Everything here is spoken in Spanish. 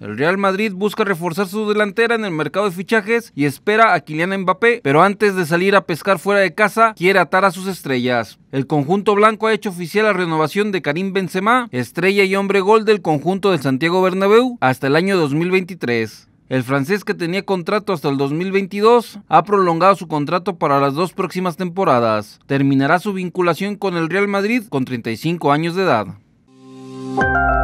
El Real Madrid busca reforzar su delantera en el mercado de fichajes y espera a Kylian Mbappé, pero antes de salir a pescar fuera de casa, quiere atar a sus estrellas. El conjunto blanco ha hecho oficial la renovación de Karim Benzema, estrella y hombre gol del conjunto de Santiago Bernabéu hasta el año 2023. El francés que tenía contrato hasta el 2022 ha prolongado su contrato para las dos próximas temporadas. Terminará su vinculación con el Real Madrid con 35 años de edad.